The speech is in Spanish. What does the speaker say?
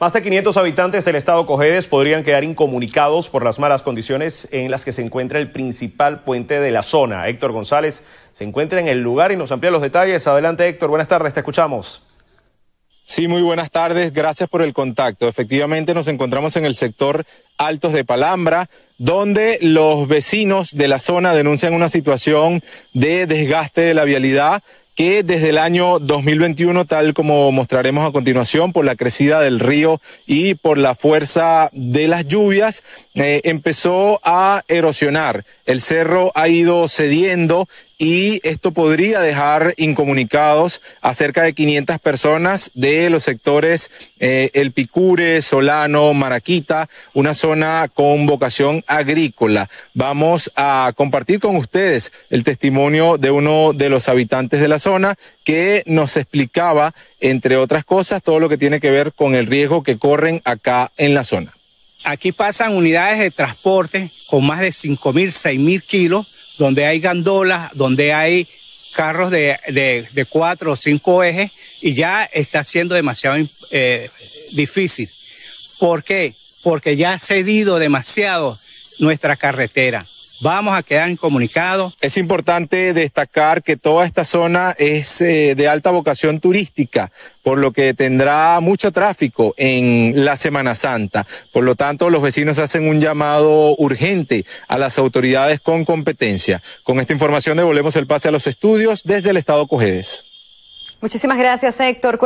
Más de 500 habitantes del estado Cojedes podrían quedar incomunicados por las malas condiciones en las que se encuentra el principal puente de la zona. Héctor González se encuentra en el lugar y nos amplía los detalles. Adelante, Héctor. Buenas tardes, te escuchamos. Sí, muy buenas tardes. Gracias por el contacto. Efectivamente, nos encontramos en el sector Altos de Palambra, donde los vecinos de la zona denuncian una situación de desgaste de la vialidad que desde el año 2021, tal como mostraremos a continuación, por la crecida del río y por la fuerza de las lluvias, eh, empezó a erosionar. El cerro ha ido cediendo y esto podría dejar incomunicados a cerca de 500 personas de los sectores eh, El Picure, Solano, Maraquita, una zona con vocación agrícola. Vamos a compartir con ustedes el testimonio de uno de los habitantes de la zona que nos explicaba, entre otras cosas, todo lo que tiene que ver con el riesgo que corren acá en la zona. Aquí pasan unidades de transporte con más de 5.000, 6.000 kilos, donde hay gandolas, donde hay carros de, cuatro o cinco ejes, y ya está siendo demasiado eh, difícil. ¿Por qué? Porque ya ha cedido demasiado nuestra carretera vamos a quedar comunicado. Es importante destacar que toda esta zona es eh, de alta vocación turística, por lo que tendrá mucho tráfico en la Semana Santa. Por lo tanto, los vecinos hacen un llamado urgente a las autoridades con competencia. Con esta información devolvemos el pase a los estudios desde el Estado Cojedes. Muchísimas gracias, Héctor.